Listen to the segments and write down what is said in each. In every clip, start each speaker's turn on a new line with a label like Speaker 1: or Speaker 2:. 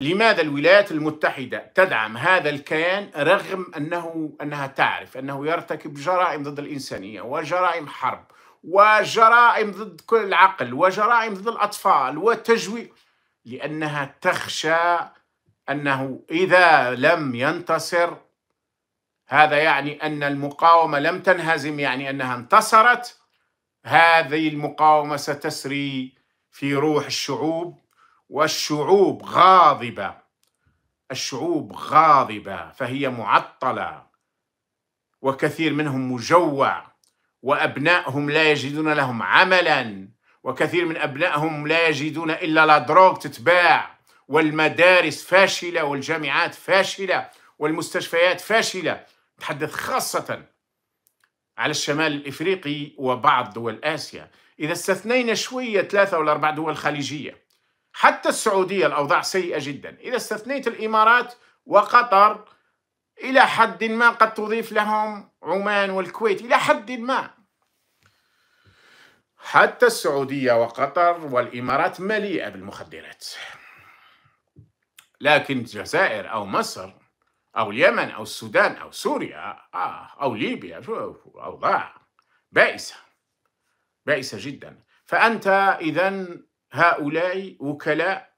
Speaker 1: لماذا الولايات المتحدة تدعم هذا الكيان رغم أنه أنها تعرف أنه يرتكب جرائم ضد الإنسانية وجرائم حرب وجرائم ضد كل العقل وجرائم ضد الأطفال وتجوي لأنها تخشى أنه إذا لم ينتصر هذا يعني أن المقاومة لم تنهزم يعني أنها انتصرت هذه المقاومة ستسري في روح الشعوب والشعوب غاضبة الشعوب غاضبة فهي معطلة وكثير منهم مجوع وأبنائهم لا يجدون لهم عملا وكثير من أبنائهم لا يجدون إلا لا دروغ تتباع والمدارس فاشلة والجامعات فاشلة والمستشفيات فاشلة تحدث خاصة على الشمال الإفريقي وبعض دول آسيا إذا استثنينا شوية ثلاثة ولا أربع دول خليجية حتى السعودية الأوضاع سيئة جدا إذا استثنيت الإمارات وقطر إلى حد ما قد تضيف لهم عمان والكويت إلى حد ما حتى السعودية وقطر والإمارات مليئة بالمخدرات لكن الجزائر أو مصر أو اليمن أو السودان أو سوريا آه، أو ليبيا أوضاع بائسة بائسة جدا فأنت إذا هؤلاء وكلاء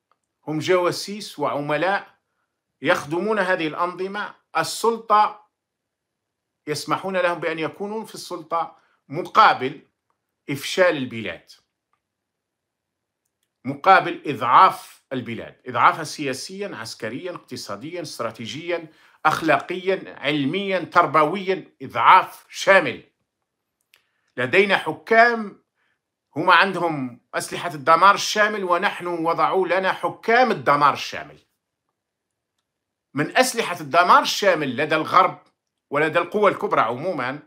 Speaker 1: هم جواسيس وعملاء يخدمون هذه الأنظمة السلطة يسمحون لهم بأن يكونوا في السلطة مقابل إفشال البلاد مقابل إضعاف البلاد إضعافها سياسيا عسكريا اقتصاديا استراتيجيا أخلاقيا علميا تربويا إضعاف شامل لدينا حكام هما عندهم أسلحة الدمار الشامل ونحن وضعوا لنا حكام الدمار الشامل من أسلحة الدمار الشامل لدى الغرب ولدى القوى الكبرى عموما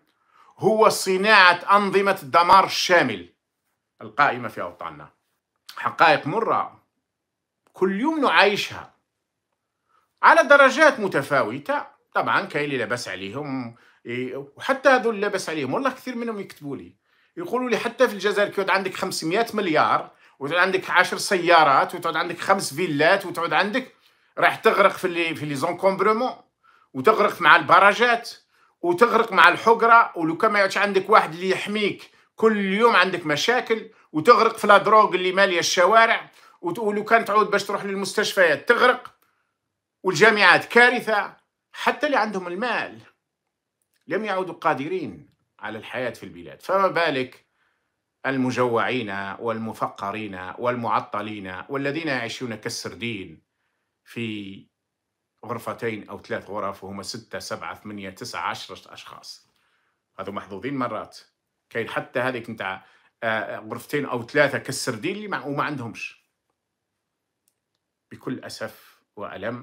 Speaker 1: هو صناعة أنظمة الدمار الشامل القائمة في أوطاننا حقائق مرة كل يوم نعايشها على درجات متفاوتة طبعا كاين اللي لاباس عليهم إيه، وحتى هذول لاباس عليهم والله كثير منهم يكتبوا لي يقولوا لي حتى في الجزائر كيعود عندك 500 مليار وتعود عندك 10 سيارات وتعود عندك خمس فيلات وتعود عندك راح تغرق في لي في لي زونكومبرومون وتغرق مع البراجات وتغرق مع الحقره ولو كان ما عندك واحد اللي يحميك كل يوم عندك مشاكل وتغرق في لا دروغ اللي ماليه الشوارع ولو كان تعود باش تروح للمستشفيات تغرق والجامعات كارثه حتى اللي عندهم المال لم يعودوا قادرين على الحياة في البلاد فما بالك المجوعين والمفقرين والمعطلين والذين يعيشون كالسردين في غرفتين أو ثلاث غرف وهم ستة سبعة ثمانية تسعة عشرة أشخاص هذو محظوظين مرات كاين حتى هذيك نتاع آه، آه، غرفتين أو ثلاثة كالسردين اللي وما عندهمش بكل أسف وألم